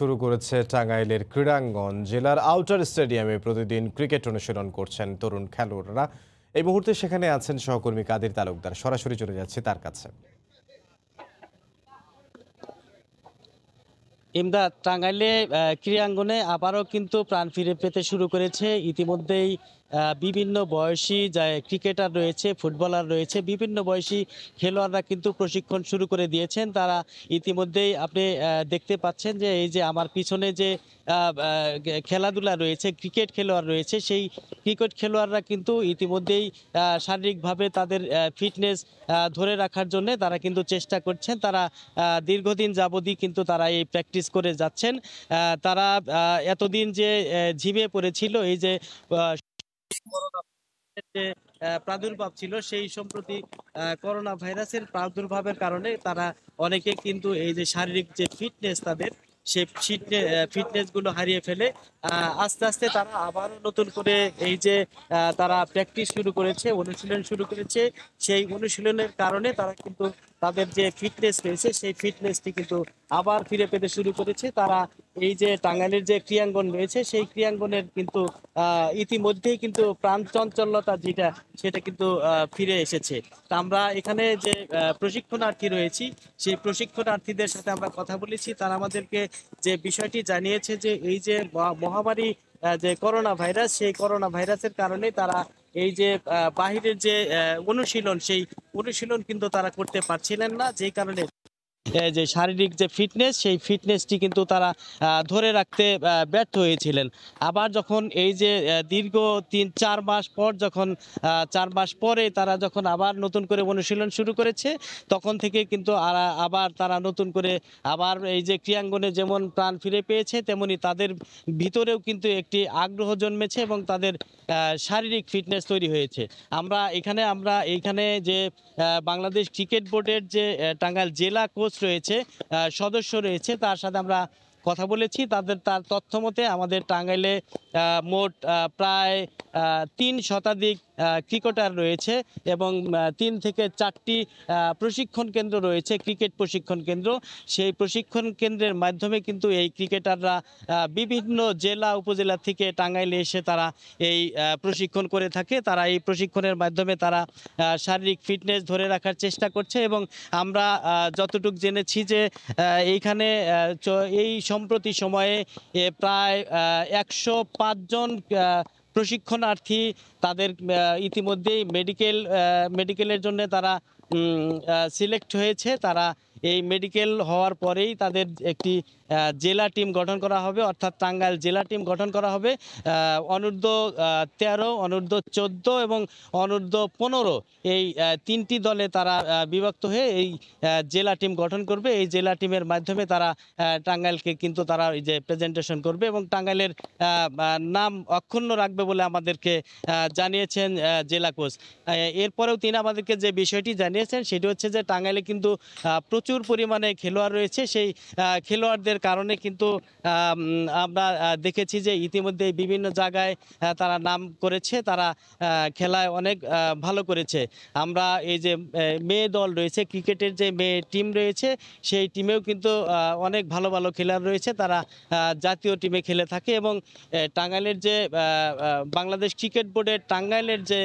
শুরু করেছে টাঙ্গাইলের ক্রীড়াঙ্গন জেলার আউটার স্টেডিয়ামে প্রতিদিন ক্রিকেট অনুশীলন করছেন তরুণ খেলোয়াড়রা এই মুহূর্তে সেখানে আছেন সহকর্মী কাদের তালুকদার সরাসরি চলে যাচ্ছে তার কাছে ইমদাদ টাঙ্গাইলে ক্রীড়াঙ্গনে আবারও কিন্তু প্রাণ ফিরে পেতে শুরু করেছে ইতিমধ্যেই বিভিন্ন বয়সী যা ক্রিকেটার রয়েছে ফুটবলার রয়েছে বিভিন্ন বয়সী খেলোয়াড়রা কিন্তু প্রশিক্ষণ শুরু করে দিয়েছেন তারা ইতিমধ্যেই আপনি দেখতে পাচ্ছেন যে এই যে আমার পিছনে যে খেলাধুলা রয়েছে ক্রিকেট খেলোয়াড় রয়েছে সেই ক্রিকেট খেলোয়াড়রা কিন্তু ইতিমধ্যেই শারীরিকভাবে তাদের ফিটনেস ধরে রাখার জন্য তারা কিন্তু চেষ্টা করছেন তারা দীর্ঘদিন যাবতই কিন্তু তারা এই প্র্যাকটিস প্র্যাকটিস করে যাচ্ছেন তারা এতদিন যে ঝিমে পড়েছিল এই যে যে প্রাদুর্ভাব ছিল সেই সম্প্রতি করোনা ভাইরাসের প্রাদুর্ভাবের কারণে তারা অনেকে কিন্তু এই যে শারীরিক যে ফিটনেস তাদের সে ফিটনেসগুলো হারিয়ে ফেলে আস্তে আস্তে তারা আবারও নতুন করে এই যে তারা প্র্যাকটিস শুরু করেছে অনুশীলন শুরু করেছে সেই অনুশীলনের কারণে তারা কিন্তু তাদের যে ফিটনেস রয়েছে সেই ফিটনেসটি কিন্তু আবার ফিরে পেতে শুরু করেছে তারা এই যে টাঙ্গাইলের যে ক্রিয়াঙ্গন রয়েছে সেই ক্রিয়াঙ্গনের কিন্তু ইতিমধ্যেই কিন্তু প্রাণ চঞ্চলতা যেটা সেটা কিন্তু ফিরে এসেছে তা আমরা এখানে যে প্রশিক্ষণার্থী রয়েছি সেই প্রশিক্ষণার্থীদের সাথে আমরা কথা বলেছি তারা আমাদেরকে যে বিষয়টি জানিয়েছে যে এই যে মহামারী যে করোনা ভাইরাস সেই করোনা ভাইরাসের কারণে তারা এই যে বাহিরের যে অনুশীলন সেই অনুশীলন কিন্তু তারা করতে পারছিলেন না যে কারণে যে শারীরিক যে ফিটনেস সেই ফিটনেসটি কিন্তু তারা ধরে রাখতে ব্যর্থ হয়েছিলেন আবার যখন এই যে দীর্ঘ তিন চার মাস পর যখন চার মাস পরে তারা যখন আবার নতুন করে অনুশীলন শুরু করেছে তখন থেকে কিন্তু আবার তারা নতুন করে আবার এই যে ক্রিয়াঙ্গনে যেমন প্রাণ ফিরে পেয়েছে তেমনি তাদের ভিতরেও কিন্তু একটি আগ্রহ জন্মেছে এবং তাদের শারীরিক ফিটনেস তৈরি হয়েছে আমরা এখানে আমরা এইখানে যে বাংলাদেশ ক্রিকেট বোর্ডের যে টাঙ্গাইল জেলা কোচ কোচ রয়েছে সদস্য রয়েছে তার সাথে আমরা কথা বলেছি তাদের তার তথ্য মতে আমাদের টাঙ্গাইলে মোট প্রায় তিন শতাধিক ক্রিকেটার রয়েছে এবং তিন থেকে চারটি প্রশিক্ষণ কেন্দ্র রয়েছে ক্রিকেট প্রশিক্ষণ কেন্দ্র সেই প্রশিক্ষণ কেন্দ্রের মাধ্যমে কিন্তু এই ক্রিকেটাররা বিভিন্ন জেলা উপজেলা থেকে টাঙ্গাইলে এসে তারা এই প্রশিক্ষণ করে থাকে তারা এই প্রশিক্ষণের মাধ্যমে তারা শারীরিক ফিটনেস ধরে রাখার চেষ্টা করছে এবং আমরা যতটুক জেনেছি যে এইখানে এই সম্প্রতি সময়ে প্রায় একশো পাঁচজন প্রশিক্ষণার্থী তাদের ইতিমধ্যেই মেডিকেল মেডিকেলের জন্য তারা সিলেক্ট হয়েছে তারা এই মেডিকেল হওয়ার পরেই তাদের একটি জেলা টিম গঠন করা হবে অর্থাৎ টাঙ্গাইল জেলা টিম গঠন করা হবে অনূর্ধ্ব তেরো অনূর্ধ্ব চোদ্দ এবং অনূর্ধ্ব পনেরো এই তিনটি দলে তারা বিভক্ত হয়ে এই জেলা টিম গঠন করবে এই জেলা টিমের মাধ্যমে তারা টাঙ্গাইলকে কিন্তু তারা এই যে প্রেজেন্টেশন করবে এবং টাঙ্গাইলের নাম অক্ষুণ্ণ রাখবে বলে আমাদেরকে জানিয়েছেন জেলা কোচ এরপরেও তিনি আমাদেরকে যে বিষয়টি জানিয়েছেন সেটি হচ্ছে যে টাঙ্গাইলে কিন্তু প্রচুর পরিমাণে খেলোয়াড় রয়েছে সেই খেলোয়াড়দের কারণে কিন্তু আমরা দেখেছি যে ইতিমধ্যে বিভিন্ন জায়গায় তারা নাম করেছে তারা খেলায় অনেক ভালো করেছে আমরা এই যে মেয়ে দল রয়েছে ক্রিকেটের যে মেয়ে টিম রয়েছে সেই টিমেও কিন্তু অনেক ভালো ভালো খেলার রয়েছে তারা জাতীয় টিমে খেলে থাকে এবং টাঙ্গাইলের যে বাংলাদেশ ক্রিকেট বোর্ডের টাঙ্গাইলের যে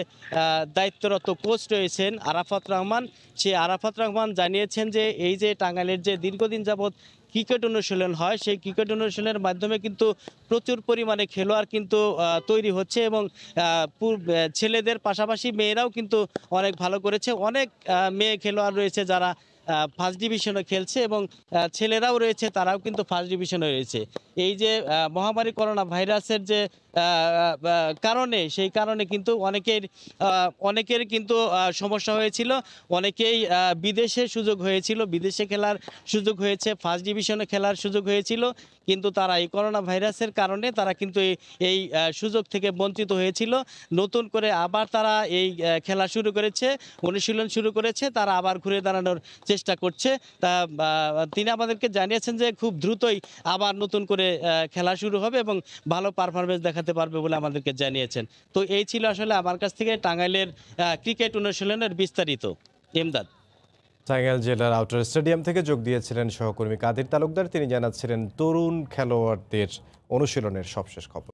দায়িত্বরত কোচ রয়েছেন আরাফাত রহমান সেই আরাফাত রহমান জানিয়েছেন যে এই যে টাঙ্গাইলের যে দীর্ঘদিন যাবৎ ক্রিকেট অনুশীলন হয় সেই ক্রিকেট অনুশীলনের মাধ্যমে কিন্তু প্রচুর পরিমাণে খেলোয়াড় কিন্তু তৈরি হচ্ছে এবং ছেলেদের পাশাপাশি মেয়েরাও কিন্তু অনেক ভালো করেছে অনেক মেয়ে খেলোয়াড় রয়েছে যারা ফার্স্ট ডিভিশনে খেলছে এবং ছেলেরাও রয়েছে তারাও কিন্তু ফার্স্ট ডিভিশনে রয়েছে এই যে মহামারী করোনা ভাইরাসের যে কারণে সেই কারণে কিন্তু অনেকের অনেকের কিন্তু সমস্যা হয়েছিল অনেকেই বিদেশে সুযোগ হয়েছিল বিদেশে খেলার সুযোগ হয়েছে ফার্স্ট ডিভিশনে খেলার সুযোগ হয়েছিল কিন্তু তারা এই করোনা ভাইরাসের কারণে তারা কিন্তু এই সুযোগ থেকে বঞ্চিত হয়েছিল নতুন করে আবার তারা এই খেলা শুরু করেছে অনুশীলন শুরু করেছে তারা আবার ঘুরে দাঁড়ানোর চেষ্টা চেষ্টা করছে তা তিনি আমাদেরকে জানিয়েছেন যে খুব দ্রুতই আবার নতুন করে খেলা শুরু হবে এবং ভালো পারফরমেন্স দেখাতে পারবে বলে আমাদেরকে জানিয়েছেন তো এই ছিল আসলে আমার কাছ থেকে টাঙ্গাইলের ক্রিকেট অনুশীলনের বিস্তারিত এমদাদ টাঙ্গাইল জেলার আউটার স্টেডিয়াম থেকে যোগ দিয়েছিলেন সহকর্মী কাদির তালুকদার তিনি জানাচ্ছিলেন তরুণ খেলোয়াড়দের অনুশীলনের সবশেষ খবর